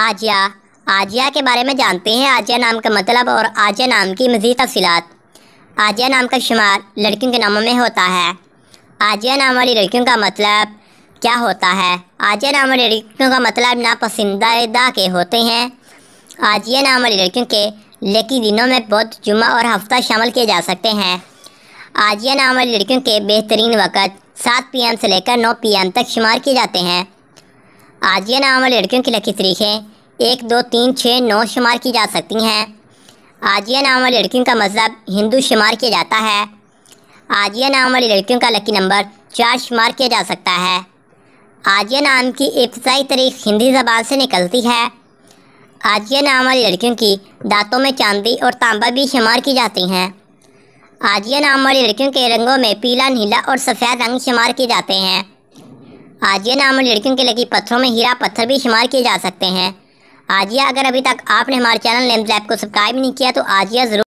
आजिया आजिया के बारे में जानते हैं आजिया नाम का मतलब और आजिया नाम की मज़ीद तफसीत आजिया नाम का शुमार लड़कियों के नामों में होता है आजिया नाम वाली लड़कियों का मतलब क्या होता है आजिया नाम वाली लड़कियों का मतलब नापसंदा के होते हैं आजिया नाम वाली लड़कियों के लेकिन दिनों में बहुत जुमा और हफ्ता शामिल किए जा सकते हैं आजिया नाम वाली लड़कियों के बेहतरीन वक़्त सात पी एम से लेकर नौ पी एम तक शुमार किए जाते हैं आज ये नाम लड़कियों की लकी तरीक़ें एक दो तीन छः नौ शुमार की जा सकती हैं आज ये नाम वाली लड़कियों का मजहब हिंदू शुमार किया जाता है आज ये नाम वाली लड़कियों का लकी नंबर चार शुमार किया जा सकता है आज ये नाम की इब्तदाई तारीख हिंदी ज़बान से निकलती है आज ये नाम वाली लड़कियों की दांतों में चांदी और तांबा भी शुमार की जाती हैं आज ये नाम वाली लड़कियों के रंगों में पीला नीला और सफ़ेद रंग शुमार किए जाते हैं आज ये नाम लड़कियों के लगी पत्थरों में हीरा पत्थर भी शुमार किए जा सकते हैं आजिया अगर अभी तक आपने हमारे चैनल लेम्स को सब्सक्राइब नहीं किया तो आजिया जरूर